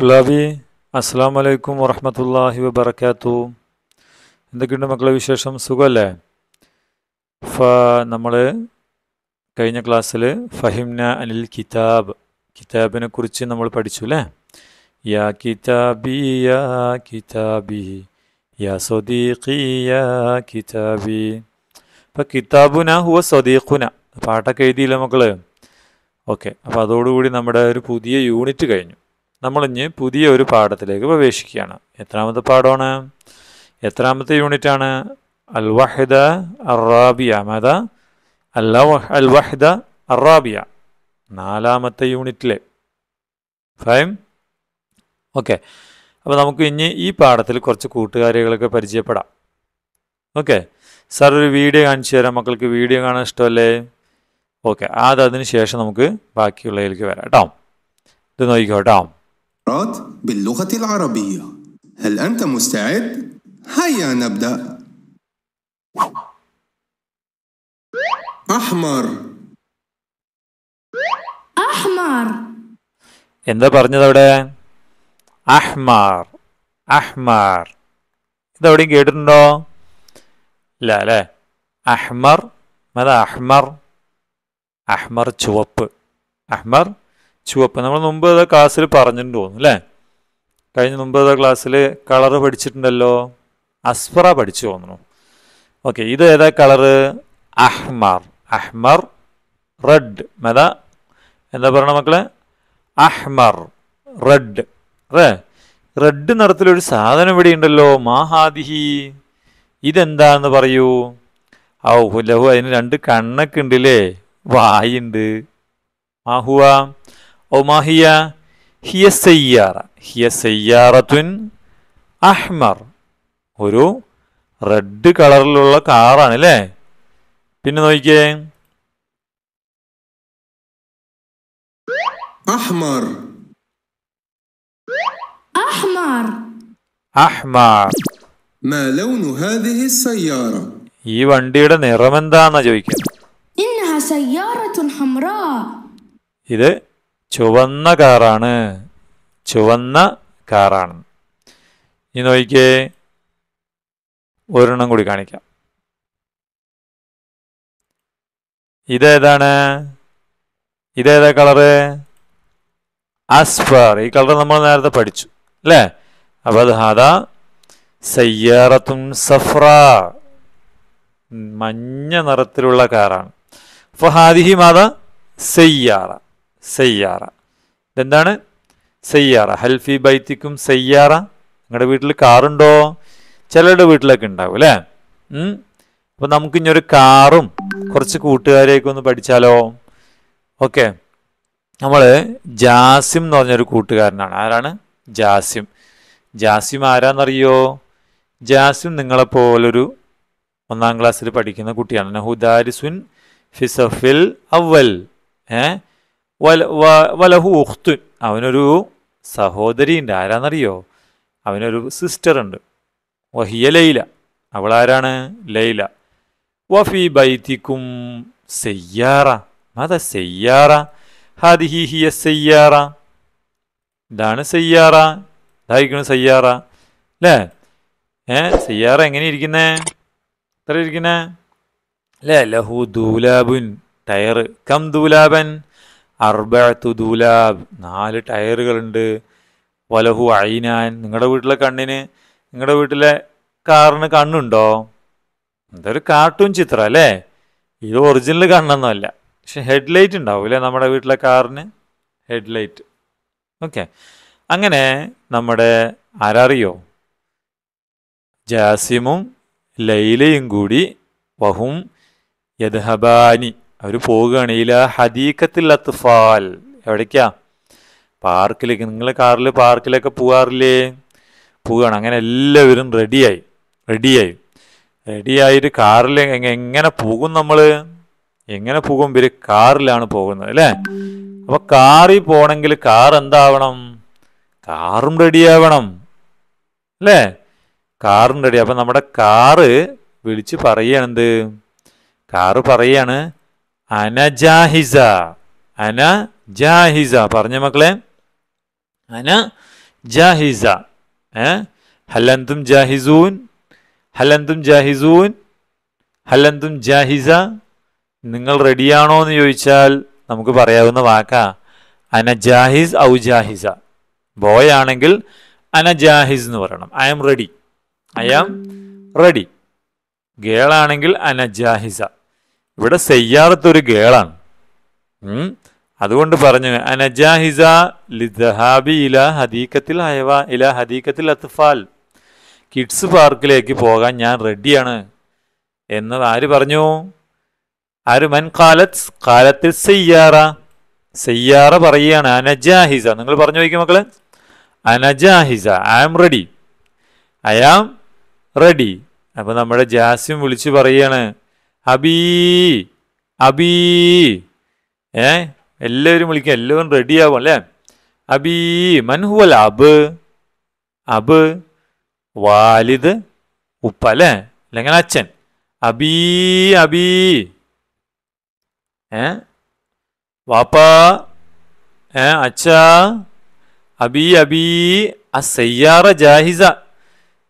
ഗുലാബി അസ്സാം വലൈക്കും വറഹമത്തല്ലാഹി വബർക്കാത്തു എന്തൊക്കെയുണ്ട് മക്കളെ വിശേഷം സുഖമല്ലേ ഫ നമ്മൾ കഴിഞ്ഞ ക്ലാസ്സിൽ ഫഹിംന അനിൽ കിതാബ് കിതാബിനെ കുറിച്ച് നമ്മൾ പഠിച്ചു അല്ലേ യാ കിതാബി യാ കിതാബി യാ സ്വദീഖി യാ കിതാബി അപ്പം കിതാബുന ഹുവ സ്വദീഖുന പാട്ടൊക്കെ എഴുതിയില്ല മക്കൾ ഓക്കെ അപ്പോൾ അതോടുകൂടി നമ്മുടെ ഒരു പുതിയ യൂണിറ്റ് കഴിഞ്ഞു നമ്മളിഞ്ഞ് പുതിയ ഒരു പാഠത്തിലേക്ക് പ്രവേശിക്കുകയാണ് എത്രാമത്തെ പാഠമാണ് എത്രാമത്തെ യൂണിറ്റാണ് അൽ വഹിദ അറാബിയ മത അല്ല അൽ വഹദ അറാബിയ നാലാമത്തെ യൂണിറ്റിലെ ഫൈം ഓക്കെ അപ്പോൾ നമുക്ക് ഇനി ഈ പാഠത്തിൽ കുറച്ച് കൂട്ടുകാരികളൊക്കെ പരിചയപ്പെടാം ഓക്കെ സാർ ഒരു വീഡിയോ കാണിച്ചു തരാം മക്കൾക്ക് വീഡിയോ കാണാൻ ഇഷ്ടമല്ലേ ഓക്കെ അതതിന് ശേഷം നമുക്ക് ബാക്കിയുള്ളതിലേക്ക് വരാം കേട്ടോ ഇത് നോക്കിക്കോ കേട്ടോ رات باللغة العربية هل أنت مستعد؟ هيا نبدأ أحمر أحمر എന്താ പറഞ്ഞത് അവിടെ അഹ്മാർ അഹ്മാർ ഇതെവിടെയും കേട്ടിട്ടുണ്ടോ ഇല്ല അല്ലേ അഹ്മർ അതാ അഹ്മർ അഹ്മർ ചുവപ്പ് അഹ്മർ ചുവപ്പ് നമ്മൾ മുമ്പ് ക്ലാസ്സിൽ പറഞ്ഞിട്ടുണ്ട് തോന്നുന്നു അല്ലേ കഴിഞ്ഞ അത് ക്ലാസ്സിൽ കളർ പഠിച്ചിട്ടുണ്ടല്ലോ അസ്ഫറ പഠിച്ചു തോന്നുന്നു ഓക്കെ ഇത് ഏതാ കളറ് അഹ്മർ അഹ്മർ റെഡ് മത എന്താ പറയണ മക്കളെ അഹ്മർ റെഡ് അതെ റെഡ് നിറത്തിലൊരു സാധനം ഇവിടെ ഉണ്ടല്ലോ മാഹാദിഹി ഇതെന്താന്ന് പറയൂ ഔഹു ലഹു അതിന് രണ്ട് കണ്ണൊക്കെ ഉണ്ടല്ലേ വായുണ്ട് മാഹുവ ഒമാഹിയ ഹിയ സയ്യാറ ഹിയ സയ്യാറത്തുൻ അഹ്മർ ഒരു റെഡ് കളറിലുള്ള കാറാണ് അല്ലേ പിന്നെ നോക്കിയേ അഹ്മർ അഹ്മർ അഹ്മർ ما لون هذه ഈ വണ്ടിയുടെ നിറം എന്താന്നാ ചോദിക്കുന്നത് ഇത് ചുവന്ന കാറാണ് ചുവന്ന കാറാണ് ഇനി നോക്കിയേ ഒരെണ്ണം കൂടി കാണിക്കാം ഇതേതാണ് ഇതേതാ കളറ് അസ്ഫർ ഈ കളർ നമ്മൾ നേരത്തെ പഠിച്ചു അല്ലേ അപ്പൊ അത് ഹാദാ സയ്യാറത്തും സഫ്ര മഞ്ഞ നിറത്തിലുള്ള കാറാണ് അപ്പൊ ഹാദിഹി മാത സയ്യാറ സയ്യാറ ഇതെന്താണ് സയ്യാറ ഹൽഫി ബൈത്തിക്കും സയ്യാറ നിങ്ങളുടെ വീട്ടിൽ കാറുണ്ടോ ചിലരുടെ വീട്ടിലൊക്കെ ഉണ്ടാവും അല്ലേ അപ്പോൾ നമുക്ക് ഇനി ഒരു കാറും കുറച്ച് കൂട്ടുകാരെയൊക്കെ ഒന്ന് പഠിച്ചാലോ ഓക്കെ നമ്മൾ ജാസിം എന്ന് പറഞ്ഞൊരു കൂട്ടുകാരനാണ് ആരാണ് ജാസിം ജാസിം ആരാന്നറിയോ ജാസിം നിങ്ങളെപ്പോലൊരു ഒന്നാം ക്ലാസ്സിൽ പഠിക്കുന്ന കുട്ടിയാണ് നഹുദാരിസുൻ ഫിസഫിൽ അവൽ ഏഹ് വലഹു ഉഖ്തുൻ അവനൊരു സഹോദരിയുണ്ട് ആരാന്നറിയോ അവനൊരു സിസ്റ്റർ ഉണ്ട് വഹിയ ലൈല അവൾ ആരാണ് ലൈല വഫി ബൈത്തിക്കും സെയ്യാറ മത സെയ്യാറ ഹാദിഹി ഹിയ സെയ്യാറ ഇതാണ് സെയ്യാറ ഇതായിരിക്കണം സെയ്യാറ അല്ലേ ഏ സെയ്യാറ എങ്ങനെ ഇരിക്കുന്നേ എത്ര ഇരിക്കുന്നേ അല്ലേ ലഹു ദൂലാബുൻ ടയർ കം ദൂലാബൻ അർബത്തു ദൂലാബ് നാല് ടയറുകളുണ്ട് വലഹു അയിനാൻ നിങ്ങളുടെ വീട്ടിലെ കണ്ണിന് നിങ്ങളുടെ വീട്ടിലെ കാറിന് കണ്ണുണ്ടോ എന്തൊരു കാർട്ടൂൺ ചിത്രം അല്ലേ ഇത് ഒറിജിനൽ കണ്ണൊന്നുമല്ല പക്ഷെ ഹെഡ് ലൈറ്റ് ഉണ്ടാവില്ലേ നമ്മുടെ വീട്ടിലെ കാറിന് ഹെഡ് ലൈറ്റ് ഓക്കെ അങ്ങനെ നമ്മുടെ ആരറിയോ ജാസിമും ലൈലയും കൂടി വഹും യദ്ഹബാനി അവർ പോവുകയാണ് ഇല ഹദീക്കത്തിൽ അത്ഫാൽ എവിടേക്കാ പാർക്കിലേക്ക് നിങ്ങൾ കാറിൽ പാർക്കിലൊക്കെ പോകാറില്ലേ പോവുകയാണ് അങ്ങനെ എല്ലാവരും റെഡിയായി റെഡിയായി റെഡിയായിട്ട് കാറിൽ എങ്ങനെ പോകും നമ്മൾ എങ്ങനെ പോകും ഇവർ കാറിലാണ് പോകുന്നത് അല്ലേ അപ്പോൾ കാറിൽ പോകണമെങ്കിൽ കാർ എന്താവണം കാറും റെഡിയാവണം അല്ലേ കാറും റെഡി അപ്പം നമ്മുടെ കാറ് വിളിച്ച് പറയാണ് കാറ് പറയാണ് അന ജാഹിസ അന ജാഹിസ പറഞ്ഞ മക്കളെ അന ജാഹിസ ഹലന്തും ജാഹിസൂൻ ഹലന്തും ജാഹിസൂൻ ഹലന്തും ജാഹിസ നിങ്ങൾ റെഡിയാണോ എന്ന് ചോദിച്ചാൽ നമുക്ക് പറയാവുന്ന വാക്കാ അന ജാഹിസ് ഔ ജാഹിസ ബോയ് ആണെങ്കിൽ അന ജാഹിസ് എന്ന് പറയണം I am ready I am ready girl ആണെങ്കിൽ അന ജാഹിസ ഇവിടെ സെയ്യാറത്ത് ഒരു ഗേളാണ് അതുകൊണ്ട് പറഞ്ഞു അനജാഹിസ ലിദഹാബി ഇല ഹദീക്കത്തിൽ ഹയവ ഇല ഹദീക്കത്തിൽ അത്ഫാൽ കിഡ്സ് പാർക്കിലേക്ക് പോകാൻ ഞാൻ റെഡിയാണ് എന്നത് ആര് പറഞ്ഞു ആര് മൻ കാലത്ത് കാലത്തിൽ സയ്യാറ സയ്യാറ പറയുകയാണ് അനജാഹിസ നിങ്ങൾ പറഞ്ഞു വയ്ക്കും മക്കളെ അനജാഹിസ I am ready I am ready അപ്പോൾ നമ്മുടെ ജാസിം വിളിച്ചു പറയുകയാണ് അബീ അബീ ഏ എല്ലാവരും വിളിക്കുക എല്ലാവരും ആവും അല്ലേ അബീ മൻഹുവൽ അബ് അബ് വാലിദ് ഉപ്പ അല്ലേ അല്ലെങ്കിൽ അച്ഛൻ അബീ അബീ ഏ വാപ്പ ഏ അച്ഛ അബി അബി അ സയ്യാറ ജാഹിസ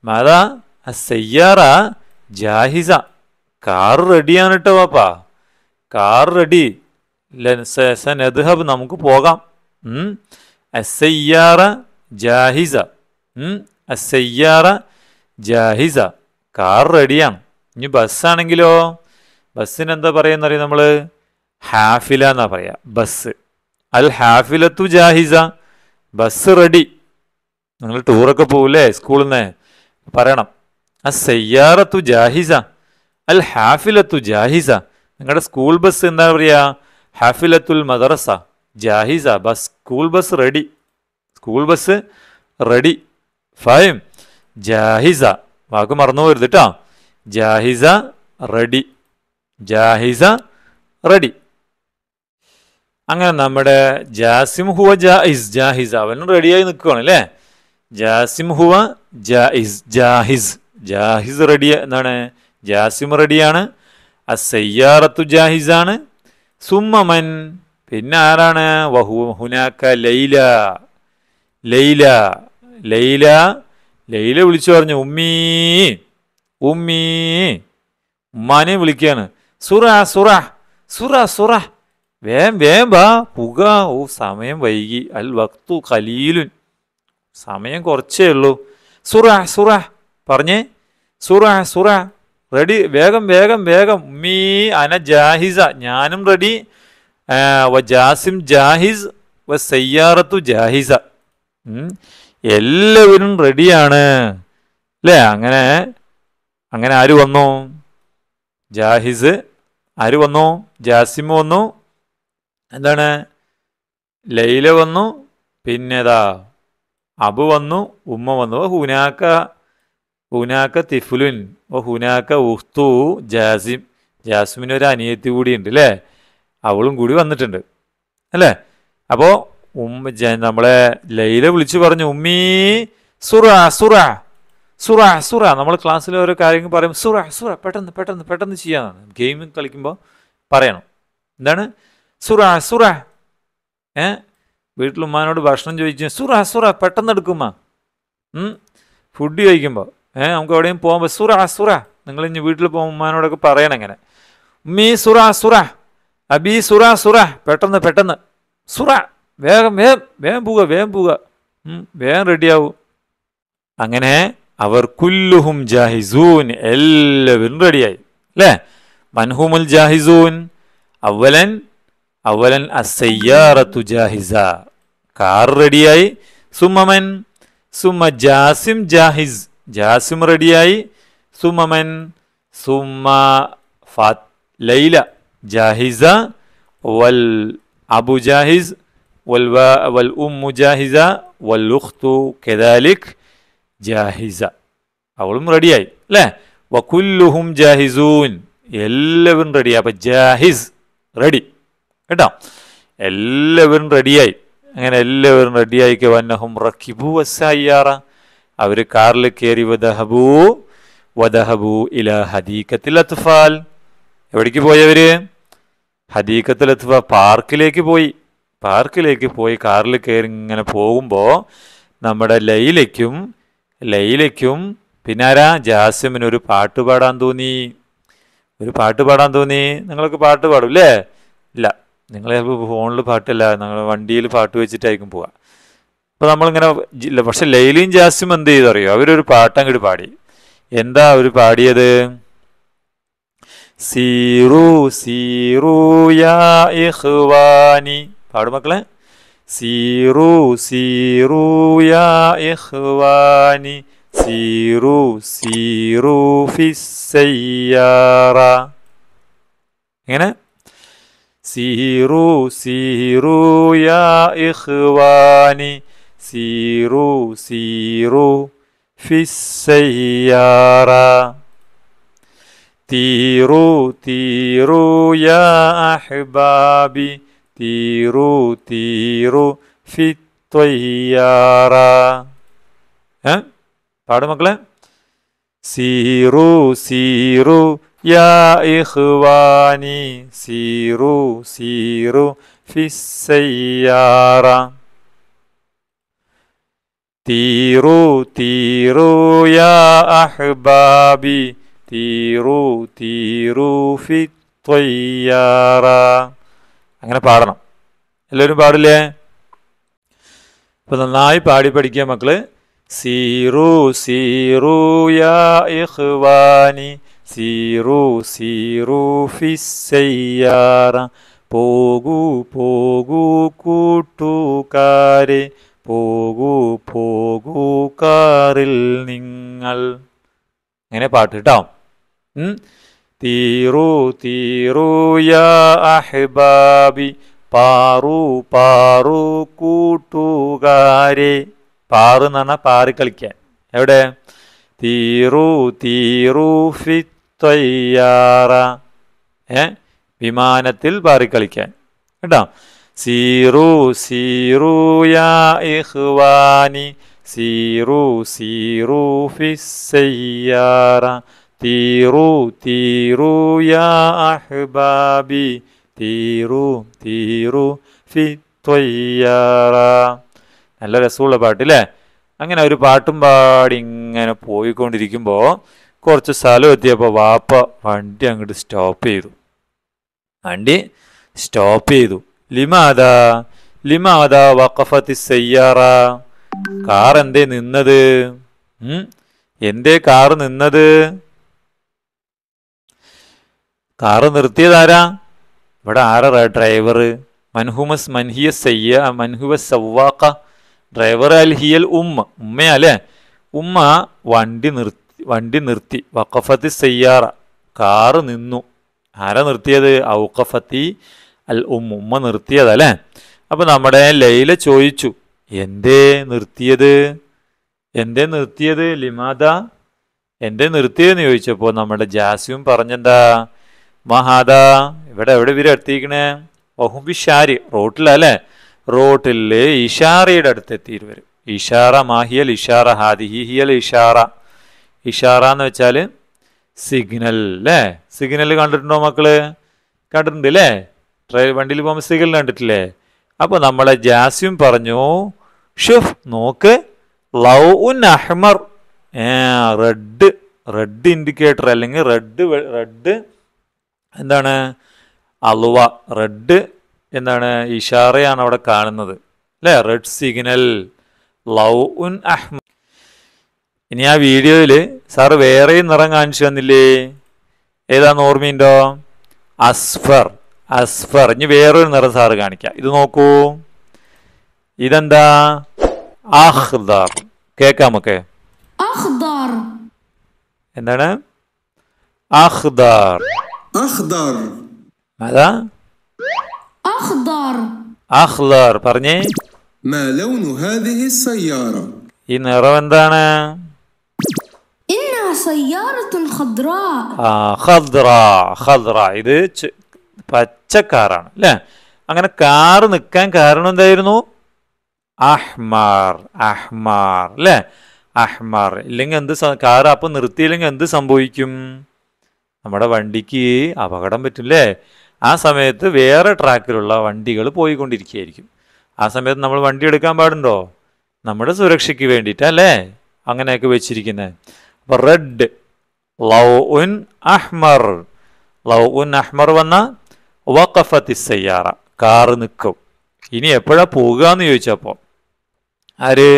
മാതാ അ സയ്യാറ ജാഹിസ കാർ റെഡിയാണ് കേട്ടോ പാപ്പാ കാർ റെഡി നമുക്ക് പോകാം ജാഹിസ ജാഹിസ കാർ റെഡിയാണ് ഇനി ബസ്സാണെങ്കിലോ ബസ്സിന് എന്താ അറിയാം നമ്മൾ ഹാഫില എന്നാ പറയാ ബസ് അൽ ഹാഫിലത്തു ജാഹിസ ബസ് റെഡി നിങ്ങൾ ടൂറൊക്കെ പോവില്ലേ സ്കൂളിൽ നിന്ന് പറയണം ആ സയ്യാറത്തു ജാഹിസ അൽ ഹാഫിലത്തു ജാഹിസ നിങ്ങളുടെ സ്കൂൾ ബസ് എന്താ പറയുക ഹാഫിലത്തുൽ മദറസ ജാഹിസ bus school bus ready school bus ready ഫൈം ജാഹിസ വാക്ക് മറന്നു പോരുത് കേട്ടോ ജാഹിസ റെഡി ജാഹിസ റെഡി അങ്ങനെ നമ്മുടെ ജാസിം ഹുവ ജാഹിസ് ജാഹിസ അവൻ റെഡിയായി നിൽക്കുകയാണ് അല്ലേ ജാസിം ഹുവ ജാഹിസ് ജാഹിസ് ജാഹിസ് റെഡി എന്താണ് ജാസിം റെഡിയാണ് അസയ്യാറത്തു ജാഹിസാണ് സുമ്മമൻ പിന്നെ ആരാണ് വഹു ഹുനാക്ക ലൈല ലൈല ലൈല ലൈല വിളിച്ചു പറഞ്ഞു ഉമ്മീ ഉമ്മീ ഉമ്മാനെ വിളിക്കുകയാണ് സുറ സുറ സുറ സുറ വേം വേം ബാ പുക ഓ സമയം വൈകി അൽ വക്തു കലീലുൻ സമയം കുറച്ചേ ഉള്ളൂ സുറ സുറ പറഞ്ഞേ സുറ സുറ റെഡി വേഗം വേഗം വേഗം മീ അന ജാഹിസ ഞാനും റെഡി വ ജാസിം ജാഹിസ് വ സയ്യാറത്തു ജാഹിസ എല്ലാവരും റെഡിയാണ് അല്ലേ അങ്ങനെ അങ്ങനെ ആര് വന്നു ജാഹിസ് ആര് വന്നു ജാസിം വന്നു എന്താണ് ലൈല വന്നു പിന്നെതാ അബു വന്നു ഉമ്മ വന്നു ഹുനാക്ക ഹുനാക്ക തിഫുലുൻ ഓ ഹുനാക്ക ഉഹ്തു ജാസിം ജാസ്മിന് ഒരു അനിയത്തി കൂടിയുണ്ട് അല്ലേ അവളും കൂടി വന്നിട്ടുണ്ട് അല്ലേ അപ്പോൾ ഉമ്മ നമ്മളെ ലൈല വിളിച്ചു പറഞ്ഞു ഉമ്മീ സുറാ സുറാ സുറാ സുറാ നമ്മൾ ക്ലാസ്സിൽ ഓരോ കാര്യങ്ങൾ പറയും സുറാ സുറാ പെട്ടെന്ന് പെട്ടെന്ന് പെട്ടെന്ന് ചെയ്യാന്നാണ് ഗെയിം കളിക്കുമ്പോൾ പറയണം എന്താണ് സുറാ സുറാ ഏ വീട്ടിലുമ്മാനോട് ഭക്ഷണം ചോദിച്ചു സുറാ സുറാ പെട്ടെന്ന് എടുക്കുമ്മ ഫുഡ് ചോദിക്കുമ്പോൾ ഏഹ് നമുക്ക് എവിടെയും പോകാൻ പറ്റും സുറ സുറ നിങ്ങൾ ഇനി വീട്ടിൽ പോകുമ്പോൾ ഉമ്മാനോടൊക്കെ പറയണം ഇങ്ങനെ ഉമ്മി സുറ സുറ അബി സുറ സുറ പെട്ടെന്ന് പെട്ടെന്ന് സുറ വേഗം വേഗം വേഗം പോവുക വേഗം പോവുക വേഗം റെഡിയാവും അങ്ങനെ അവർ കുല്ലുഹും ജാഹിസൂൻ എല്ലാവരും റെഡിയായി അല്ലേ മൻഹുമുൽ ജാഹിസൂൻ അവലൻ അവലൻ അസയ്യാറത്തു ജാഹിസ കാർ റെഡിയായി സുമമൻ സുമ ജാസിം ജാഹിസ് ജാസിം റെഡിയായി സുമമൻ സുമ ഫാത് ലൈല ജാഹിസ വൽ അബു ജാഹിസ് والوا والأم جاهزة والأخت كذلك جاهزة أولم ردياي لا وكلهم جاهزون എല്ലാവരും റെഡി അപ്പം ജാഹിസ് റെഡി കേട്ടോ എല്ലാവരും റെഡിയായി അങ്ങനെ എല്ലാവരും റെഡിയായിക്ക് വന്നഹും റക്കിബു വസ്സായിയാറ അവർ കാറിൽ കയറി വദഹബൂ വദഹബൂ ഇല ഹദീക്കത്തിൽ അത്ഫാൽ എവിടേക്ക് പോയവര് ഹദീക്കത്തിൽ അത്ഫ പാർക്കിലേക്ക് പോയി പാർക്കിലേക്ക് പോയി കാറിൽ കയറി ഇങ്ങനെ പോകുമ്പോൾ നമ്മുടെ ലൈലയ്ക്കും ലൈലയ്ക്കും പിന്നാരാ ജാസ്യമിന് ഒരു പാട്ട് പാടാൻ തോന്നി ഒരു പാട്ട് പാടാൻ തോന്നി നിങ്ങൾക്ക് പാട്ട് പാടും അല്ലേ ഇല്ല നിങ്ങളെ ചിലപ്പോൾ ഫോണിൽ പാട്ടില്ല നിങ്ങൾ വണ്ടിയിൽ പാട്ട് വെച്ചിട്ടായിരിക്കും പോവുക അപ്പോൾ നമ്മളിങ്ങനെ പക്ഷെ ലൈലിയും ജാസിയും എന്ത് അറിയോ അവരൊരു പാട്ടം കൂടി പാടി എന്താ അവർ പാടിയത് സീറു സീറു യാ പാടും മക്കളെ സീറു സീറു യാ സീറു സീറു ഫിസ്സയ്യാറ എങ്ങനെ സീറു സീറു യാ سيروا سيروا في السيارة تيروا تيروا يا أحبابي تيروا تيروا في الطيارة ها പാടും മക്കളെ സീറു സീറു യാ ഇഹ്വാനി സീറു സീറു ഫിസയ്യാറ تيروا تيروا يا أحبابي تيروا تيروا في الطيارة അങ്ങനെ പാടണം എല്ലാവരും പാടില്ലേ ഇപ്പം നന്നായി പാടി പഠിക്കുക മക്കള് സീറു സീറു യാ സീറു സീറു ഫിസയ്യാറ പോകൂ പോകൂ കൂട്ടുകാരെ പോകൂ പോകൂ കാറിൽ നിങ്ങൾ അങ്ങനെ പാട്ട് കേട്ടോ തീറു തീറു അഹ്ബാബി പാറു പാറു കൂട്ടുകാരെ പാറു എന്ന് പറഞ്ഞാൽ പാറി കളിക്കാൻ എവിടെ തീറു തീറു ഫിത്തയ്യാറ ഏ വിമാനത്തിൽ പാറി കളിക്കാൻ കേട്ടോ സീറു സീറു യാ ഇഹ്വാനി സീറു സീറു ഫിസ്സയ്യാറ തീറു തീറു യാ അഹ്ബാബി തീറു തീറു ഫി ത്വയ്യാറ നല്ല രസമുള്ള പാട്ട് അല്ലേ അങ്ങനെ ഒരു പാട്ടും പാടി ഇങ്ങനെ പോയിക്കൊണ്ടിരിക്കുമ്പോൾ കുറച്ച് സ്ഥലം എത്തിയപ്പോൾ വാപ്പ വണ്ടി അങ്ങോട്ട് സ്റ്റോപ്പ് ചെയ്തു വണ്ടി സ്റ്റോപ്പ് ചെയ്തു ലിമാദ ലിമാദ വഖഫത്തി സയ്യാറ കാർ എന്തേ നിന്നത് എന്തേ കാർ നിന്നത് കാറ് നിർത്തിയതാരാ ഇവിടെ ആരാ ഡ്രൈവർ മൻഹുമസ് മൻഹിയ സയ്യ മൻഹുവ സവ്വാക്ക ഡ്രൈവർ അൽ ഹിയൽ ഉമ്മ ഉമ്മയല്ലേ ഉമ്മ വണ്ടി നിർത്തി വണ്ടി നിർത്തി വഖഫത്തി സയ്യാറ കാറ് നിന്നു ആരാ നിർത്തിയത് ഔഖഫത്തി അൽ ഉമ്മ ഉമ്മ നിർത്തിയതല്ലേ അപ്പോൾ നമ്മുടെ ലൈല ചോദിച്ചു എന്തേ നിർത്തിയത് എന്തേ നിർത്തിയത് ലിമാദ എന്തേ നിർത്തിയതെന്ന് ചോദിച്ചപ്പോൾ നമ്മുടെ ജാസിയും പറഞ്ഞെന്താ മഹാദ ഇവിടെ എവിടെ ഇവരെ അടുത്തിരിക്കണേ ഒഹുബി ഷാരി റോട്ടിലല്ലേ റോട്ടിൽ ഇഷാറയുടെ അടുത്ത് എത്തിയിരുവർ ഇഷാറ മാഹിയൽ ഇഷാറ ഹാദി ഹിഹിയൽ ഇഷാറ ഇഷാറ എന്ന് വെച്ചാൽ സിഗ്നൽ അല്ലേ സിഗ്നൽ കണ്ടിട്ടുണ്ടോ മക്കള് കണ്ടിട്ടുണ്ട് അല്ലേ ട്രയൽ വണ്ടിയിൽ പോകുമ്പോൾ സിഗ്നൽ കണ്ടിട്ടില്ലേ അപ്പോൾ നമ്മളെ ജാസ്യം പറഞ്ഞു ഷെഫ് നോക്ക് ലൗ ഉൻ അഹ്മർ റെഡ് റെഡ് ഇൻഡിക്കേറ്റർ അല്ലെങ്കിൽ റെഡ് റെഡ് എന്താണ് അലുവ റെഡ് എന്താണ് ഇഷാറയാണ് അവിടെ കാണുന്നത് അല്ലേ റെഡ് സിഗ്നൽ ലൗ ഉൻ അഹ്മർ ഇനി ആ വീഡിയോയിൽ സാർ വേറെയും നിറം കാണിച്ചു തന്നില്ലേ ഏതാണ് ഓർമ്മയുണ്ടോ അസ്ഫർ അസ്ഫർ ഇനി വേറൊരു നിറം സാറ് കാണിക്കാം ഇത് നോക്കൂ ഇതെന്താ അഹ്ദാർ കേൾക്കാം നമുക്ക് എന്താണ് അഹ്ദാർ അഹ്ദാർ അതാ അഹ്ദാർ അഹ്ദാർ പറഞ്ഞേ ما لون هذه السيارة ഈ നിറം എന്താണ് إنها سيارة خضراء ആ ഖദ്റ ഖദ്റ ഇത് പച്ച കാറാണ് അല്ലേ അങ്ങനെ കാറ് നിൽക്കാൻ കാരണം എന്തായിരുന്നു അഹ്മാർ അഹ്മാർ അല്ലേ അഹ്മാർ ഇല്ലെങ്കിൽ എന്ത് കാർ അപ്പം നിർത്തിയില്ലെങ്കിൽ എന്ത് സംഭവിക്കും നമ്മുടെ വണ്ടിക്ക് അപകടം പറ്റില്ലേ ആ സമയത്ത് വേറെ ട്രാക്കിലുള്ള വണ്ടികൾ പോയിക്കൊണ്ടിരിക്കുകയായിരിക്കും ആ സമയത്ത് നമ്മൾ വണ്ടി എടുക്കാൻ പാടുണ്ടോ നമ്മുടെ സുരക്ഷയ്ക്ക് അല്ലേ അങ്ങനെയൊക്കെ വെച്ചിരിക്കുന്നത് അപ്പോൾ റെഡ് ലൗ ഉൻ അഹ്മർ ലൗ ഉൻ അഹ്മർ വന്ന വഖഫത്തി സയ്യാറ കാറ് നിൽക്കും ഇനി എപ്പോഴാ പോകുക എന്ന് ചോദിച്ചപ്പോൾ ആര്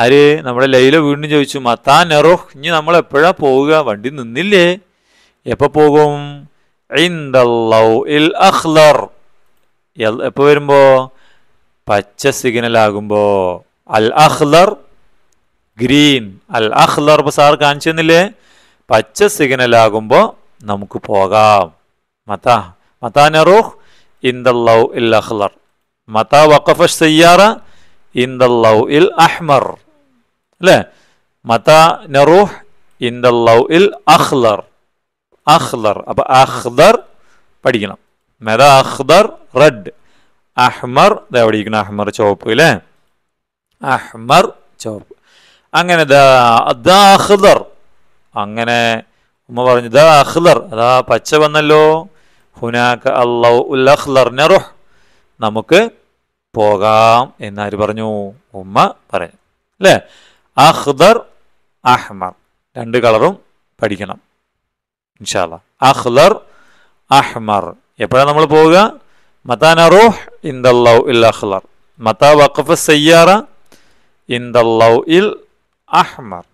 ആര് നമ്മുടെ ലൈല വീണ്ടും ചോദിച്ചു മത്താ നെറോഹ് ഇനി നമ്മൾ എപ്പോഴാ പോവുക വണ്ടി നിന്നില്ലേ എപ്പോൾ പോകും ഇൽ അഖ്ലർ എപ്പോൾ വരുമ്പോൾ പച്ച സിഗ്നലാകുമ്പോൾ അൽ അഖ്ലർ ഗ്രീൻ അൽ അഖ്ലർ ഇപ്പോൾ സാർ കാണിച്ചു തന്നില്ലേ പച്ച സിഗ്നലാകുമ്പോൾ നമുക്ക് പോകാം മത്താ മതാ നറൂഹ് ഇൽ അഹ്ലർ മതാ വഖഫ സയ്യാറ ഇന്ദല്ലൗ ഇൽ അഹ്മർ അല്ലേ മതാ നറൂഹ് ഇന്ദല്ലൗ ഇൽ അഹ്ലർ അഹ്ലർ അപ്പം അഹ്ദർ പഠിക്കണം മെത അഹ്ദർ റെഡ് അഹ്മർ ഇതെവിടെ അഹ്മർ ചോപ്പ് അല്ലേ അഹ്മർ ചോപ്പ് അങ്ങനെ അഹ്ദർ അങ്ങനെ ഉമ്മ പറഞ്ഞു ദ അഹ്ദർ അതാ പച്ച വന്നല്ലോ ഹുനാക്ക അള്ളഹ്ലർനറുഹ് നമുക്ക് പോകാം എന്നാര് പറഞ്ഞു ഉമ്മ പറഞ്ഞു അല്ലേ അഹ്ദർ അഹ്മർ രണ്ട് കളറും പഠിക്കണം ഇൻഷാല്ല അഹ്ലർ അഹ്മർ എപ്പോഴാണ് നമ്മൾ പോവുക മതാനറൂഹ് ഇന്ദല്ലൗ ഇൽ മതാ വഖഫ് സയ്യാറ ഇന്ദല്ലൗ ഇൽ അഹ്മർ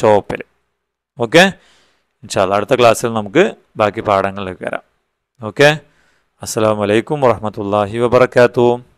ചോപ്പിൽ ഓക്കെ ഇൻഷാല്ല അടുത്ത ക്ലാസ്സിൽ നമുക്ക് ബാക്കി പാഠങ്ങളിലേക്ക് വരാം اوكي السلام عليكم ورحمه الله وبركاته